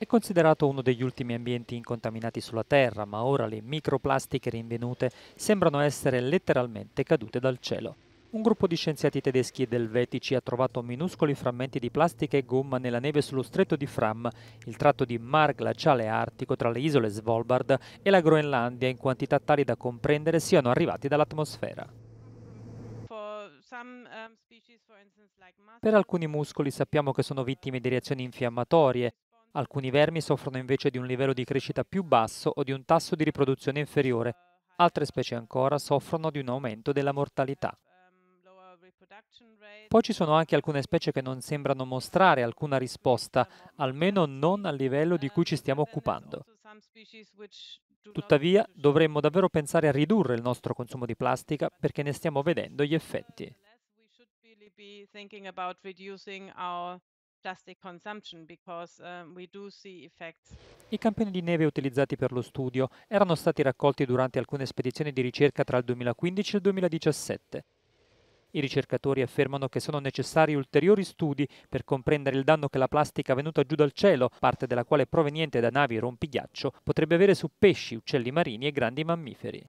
È considerato uno degli ultimi ambienti incontaminati sulla Terra, ma ora le microplastiche rinvenute sembrano essere letteralmente cadute dal cielo. Un gruppo di scienziati tedeschi ed elvetici ha trovato minuscoli frammenti di plastica e gomma nella neve sullo stretto di Fram, il tratto di mar glaciale artico tra le isole Svalbard e la Groenlandia in quantità tali da comprendere siano arrivati dall'atmosfera. Per alcuni muscoli sappiamo che sono vittime di reazioni infiammatorie, Alcuni vermi soffrono invece di un livello di crescita più basso o di un tasso di riproduzione inferiore, altre specie ancora soffrono di un aumento della mortalità. Poi ci sono anche alcune specie che non sembrano mostrare alcuna risposta, almeno non al livello di cui ci stiamo occupando. Tuttavia, dovremmo davvero pensare a ridurre il nostro consumo di plastica perché ne stiamo vedendo gli effetti. Because, um, I campioni di neve utilizzati per lo studio erano stati raccolti durante alcune spedizioni di ricerca tra il 2015 e il 2017. I ricercatori affermano che sono necessari ulteriori studi per comprendere il danno che la plastica venuta giù dal cielo, parte della quale proveniente da navi rompighiaccio, potrebbe avere su pesci, uccelli marini e grandi mammiferi.